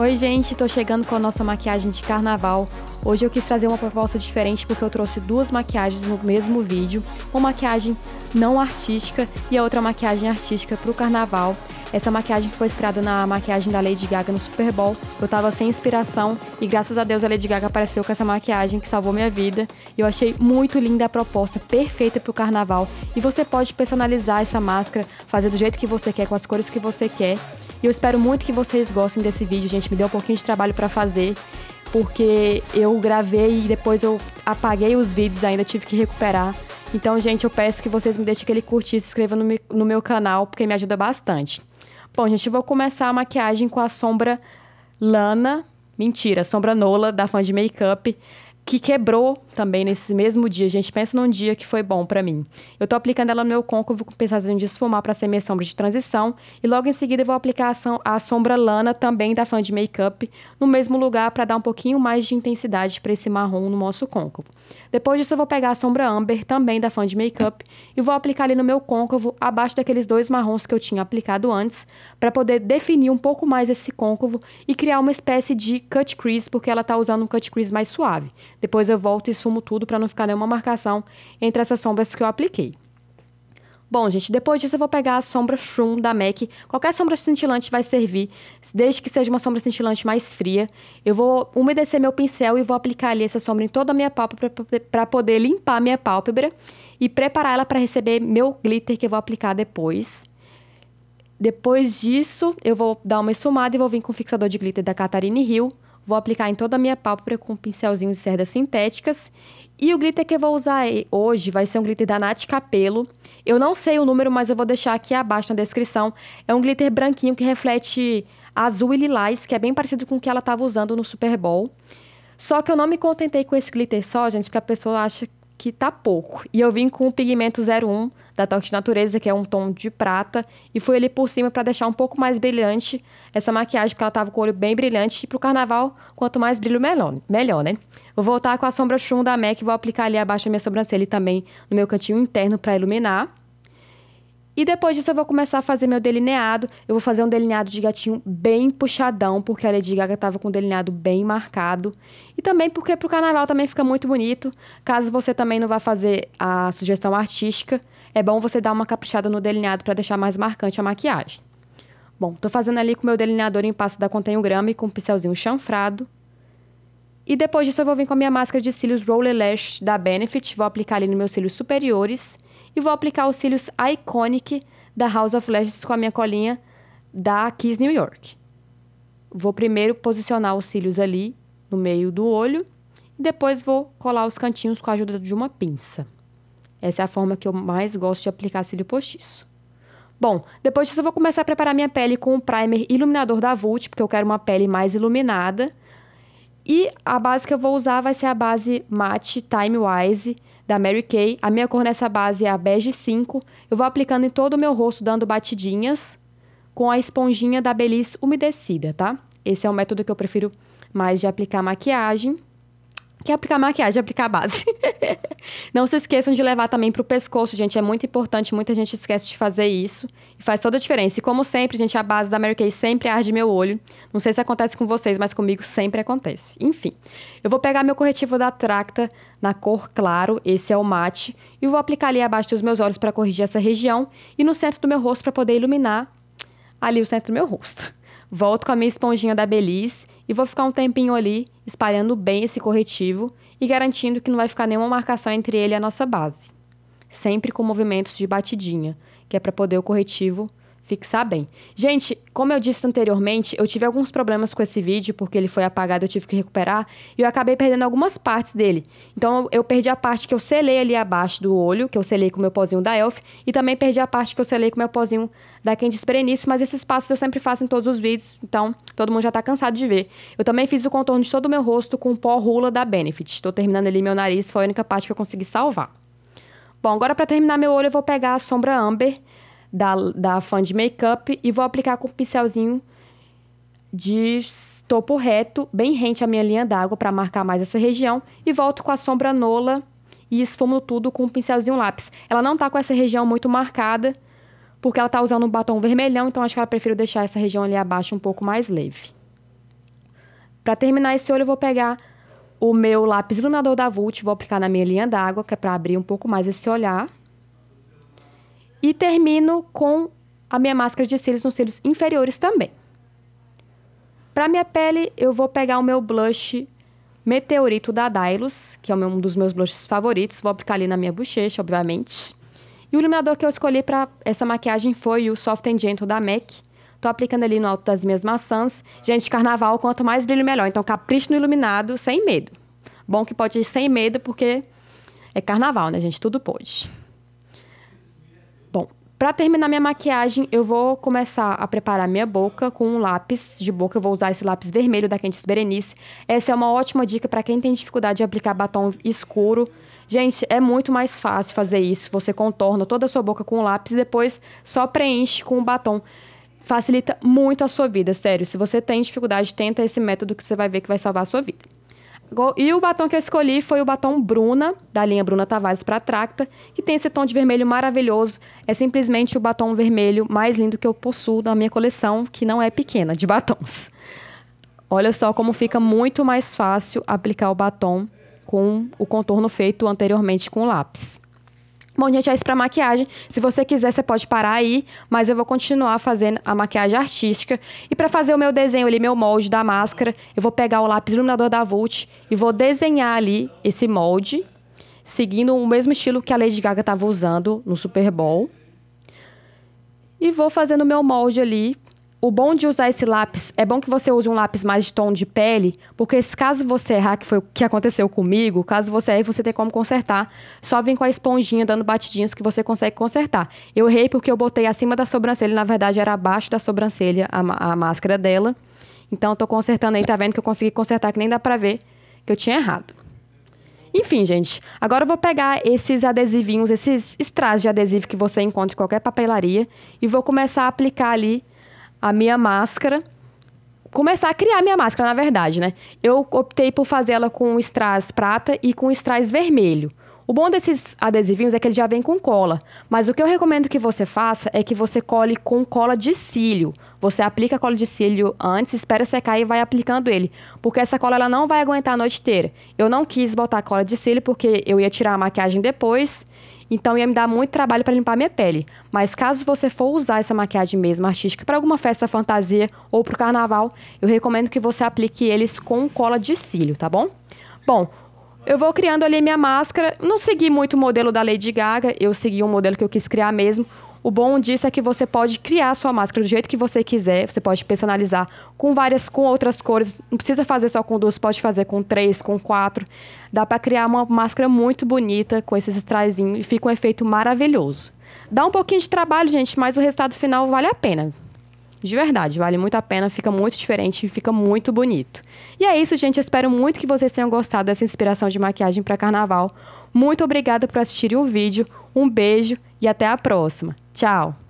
Oi gente, tô chegando com a nossa maquiagem de carnaval. Hoje eu quis trazer uma proposta diferente porque eu trouxe duas maquiagens no mesmo vídeo. Uma maquiagem não artística e a outra maquiagem artística pro carnaval. Essa maquiagem foi inspirada na maquiagem da Lady Gaga no Super Bowl. Eu tava sem inspiração e graças a Deus a Lady Gaga apareceu com essa maquiagem que salvou minha vida. Eu achei muito linda a proposta, perfeita pro carnaval. E você pode personalizar essa máscara, fazer do jeito que você quer, com as cores que você quer. E eu espero muito que vocês gostem desse vídeo, gente. Me deu um pouquinho de trabalho para fazer, porque eu gravei e depois eu apaguei os vídeos, ainda tive que recuperar. Então, gente, eu peço que vocês me deixem aquele curtir e se inscrevam no, no meu canal, porque me ajuda bastante. Bom, gente, eu vou começar a maquiagem com a sombra Lana, mentira, sombra Nola, da Fã de Makeup que quebrou também nesse mesmo dia. A gente pensa num dia que foi bom para mim. Eu estou aplicando ela no meu côncavo com pensamento de esfumar para ser minha sombra de transição e logo em seguida eu vou aplicar a, som, a sombra lana também da fan de make-up no mesmo lugar para dar um pouquinho mais de intensidade para esse marrom no nosso côncavo. Depois disso eu vou pegar a sombra amber também da fan de make-up e vou aplicar ali no meu côncavo abaixo daqueles dois marrons que eu tinha aplicado antes para poder definir um pouco mais esse côncavo e criar uma espécie de cut crease porque ela está usando um cut crease mais suave. Depois eu volto e sumo tudo para não ficar nenhuma marcação entre essas sombras que eu apliquei. Bom, gente, depois disso eu vou pegar a sombra Shroom da MAC. Qualquer sombra cintilante vai servir, desde que seja uma sombra cintilante mais fria. Eu vou umedecer meu pincel e vou aplicar ali essa sombra em toda a minha pálpebra para poder limpar minha pálpebra e preparar ela para receber meu glitter que eu vou aplicar depois. Depois disso, eu vou dar uma esfumada e vou vir com o fixador de glitter da Catarine Hill Vou aplicar em toda a minha pálpebra com um pincelzinho de cerdas sintéticas. E o glitter que eu vou usar hoje vai ser um glitter da Nath Capelo. Eu não sei o número, mas eu vou deixar aqui abaixo na descrição. É um glitter branquinho que reflete azul e lilás, que é bem parecido com o que ela estava usando no Super Bowl. Só que eu não me contentei com esse glitter só, gente, porque a pessoa acha que tá pouco. E eu vim com o pigmento 01 da Toque de Natureza, que é um tom de prata, e fui ali por cima para deixar um pouco mais brilhante essa maquiagem, porque ela tava com o olho bem brilhante, e pro carnaval, quanto mais brilho, melhor, melhor né? Vou voltar com a sombra chum da MAC, vou aplicar ali abaixo da minha sobrancelha e também no meu cantinho interno para iluminar. E depois disso eu vou começar a fazer meu delineado. Eu vou fazer um delineado de gatinho bem puxadão, porque a Lady Gaga tava com um delineado bem marcado. E também porque pro carnaval também fica muito bonito. Caso você também não vá fazer a sugestão artística, é bom você dar uma caprichada no delineado para deixar mais marcante a maquiagem. Bom, tô fazendo ali com meu delineador em pasta da Contenho Grama e com um pincelzinho chanfrado. E depois disso eu vou vir com a minha máscara de cílios Roller Lash da Benefit, vou aplicar ali nos meus cílios superiores e vou aplicar os cílios Iconic da House of Lashes com a minha colinha da Kiss New York. Vou primeiro posicionar os cílios ali no meio do olho e depois vou colar os cantinhos com a ajuda de uma pinça. Essa é a forma que eu mais gosto de aplicar cílio postiço. Bom, depois disso eu vou começar a preparar minha pele com o primer iluminador da Vult, porque eu quero uma pele mais iluminada. E a base que eu vou usar vai ser a base Matte Time Wise da Mary Kay. A minha cor nessa base é a bege 5. Eu vou aplicando em todo o meu rosto, dando batidinhas com a esponjinha da Belize umedecida, tá? Esse é o método que eu prefiro mais de aplicar maquiagem que aplicar maquiagem, aplicar base. não se esqueçam de levar também para o pescoço, gente. É muito importante. Muita gente esquece de fazer isso. E faz toda a diferença. E como sempre, gente, a base da Mary Kay sempre arde meu olho. Não sei se acontece com vocês, mas comigo sempre acontece. Enfim, eu vou pegar meu corretivo da Tracta na cor claro, esse é o mate, e vou aplicar ali abaixo dos meus olhos para corrigir essa região e no centro do meu rosto para poder iluminar ali o centro do meu rosto. Volto com a minha esponjinha da Belize e vou ficar um tempinho ali espalhando bem esse corretivo e garantindo que não vai ficar nenhuma marcação entre ele e a nossa base. Sempre com movimentos de batidinha, que é para poder o corretivo fixar bem. Gente, como eu disse anteriormente, eu tive alguns problemas com esse vídeo, porque ele foi apagado, eu tive que recuperar, e eu acabei perdendo algumas partes dele. Então, eu perdi a parte que eu selei ali abaixo do olho, que eu selei com o meu pozinho da Elf, e também perdi a parte que eu selei com o meu pozinho da Candice Berenice, mas esses passos eu sempre faço em todos os vídeos, então todo mundo já tá cansado de ver. Eu também fiz o contorno de todo o meu rosto com o pó rula da Benefit. Estou terminando ali meu nariz, foi a única parte que eu consegui salvar. Bom, agora para terminar meu olho eu vou pegar a sombra Amber da, da fã de Makeup e vou aplicar com um pincelzinho de topo reto, bem rente à minha linha d'água para marcar mais essa região e volto com a sombra Nola e esfumo tudo com um pincelzinho lápis. Ela não tá com essa região muito marcada, porque ela tá usando um batom vermelhão, então acho que ela prefiro deixar essa região ali abaixo um pouco mais leve. Para terminar esse olho, eu vou pegar o meu lápis iluminador da Vult, vou aplicar na minha linha d'água, que é para abrir um pouco mais esse olhar. E termino com a minha máscara de cílios nos cílios inferiores também. Para minha pele, eu vou pegar o meu blush Meteorito da Dylos, que é um dos meus blushes favoritos. Vou aplicar ali na minha bochecha, obviamente. E o iluminador que eu escolhi para essa maquiagem foi o Soft and Gentle da MAC. Tô aplicando ali no alto das minhas maçãs. Gente, carnaval, quanto mais brilho, melhor. Então, capricho no iluminado, sem medo. Bom que pode ir sem medo, porque é carnaval, né, gente? Tudo pode. Para terminar minha maquiagem, eu vou começar a preparar minha boca com um lápis de boca. Eu vou usar esse lápis vermelho da Quentes Berenice. Essa é uma ótima dica para quem tem dificuldade de aplicar batom escuro. Gente, é muito mais fácil fazer isso. Você contorna toda a sua boca com o lápis e depois só preenche com o batom. Facilita muito a sua vida, sério. Se você tem dificuldade, tenta esse método que você vai ver que vai salvar a sua vida. E o batom que eu escolhi foi o batom Bruna, da linha Bruna Tavares para Tracta, que tem esse tom de vermelho maravilhoso. É simplesmente o batom vermelho mais lindo que eu possuo da minha coleção, que não é pequena, de batons. Olha só como fica muito mais fácil aplicar o batom com o contorno feito anteriormente com lápis. Bom, gente, é isso pra maquiagem. Se você quiser, você pode parar aí, mas eu vou continuar fazendo a maquiagem artística. E para fazer o meu desenho ali, meu molde da máscara, eu vou pegar o lápis iluminador da Vult e vou desenhar ali esse molde, seguindo o mesmo estilo que a Lady Gaga estava usando no Super Bowl. E vou fazendo o meu molde ali, o bom de usar esse lápis, é bom que você use um lápis mais de tom de pele, porque caso você errar, que foi o que aconteceu comigo, caso você erre, você tem como consertar. Só vem com a esponjinha dando batidinhas que você consegue consertar. Eu errei porque eu botei acima da sobrancelha, na verdade era abaixo da sobrancelha a, a máscara dela. Então estou consertando aí, tá vendo que eu consegui consertar que nem dá pra ver que eu tinha errado. Enfim, gente, agora eu vou pegar esses adesivinhos, esses strass de adesivo que você encontra em qualquer papelaria e vou começar a aplicar ali a minha máscara. Começar a criar minha máscara, na verdade, né? Eu optei por fazer ela com strass prata e com strass vermelho. O bom desses adesivinhos é que ele já vem com cola, mas o que eu recomendo que você faça é que você cole com cola de cílio. Você aplica a cola de cílio antes, espera secar e vai aplicando ele, porque essa cola ela não vai aguentar a noite inteira. Eu não quis botar cola de cílio porque eu ia tirar a maquiagem depois então ia me dar muito trabalho para limpar minha pele. Mas caso você for usar essa maquiagem mesmo artística para alguma festa fantasia ou para o carnaval, eu recomendo que você aplique eles com cola de cílio, tá bom? Bom, eu vou criando ali minha máscara. Não segui muito o modelo da Lady Gaga, eu segui um modelo que eu quis criar mesmo. O bom disso é que você pode criar sua máscara do jeito que você quiser, você pode personalizar com várias, com outras cores. Não precisa fazer só com duas, pode fazer com três, com quatro. Dá para criar uma máscara muito bonita com esses trazinhos e fica um efeito maravilhoso. Dá um pouquinho de trabalho, gente, mas o resultado final vale a pena. De verdade, vale muito a pena, fica muito diferente e fica muito bonito. E é isso, gente. Eu espero muito que vocês tenham gostado dessa inspiração de maquiagem para carnaval. Muito obrigada por assistirem o vídeo. Um beijo e até a próxima. Tchau!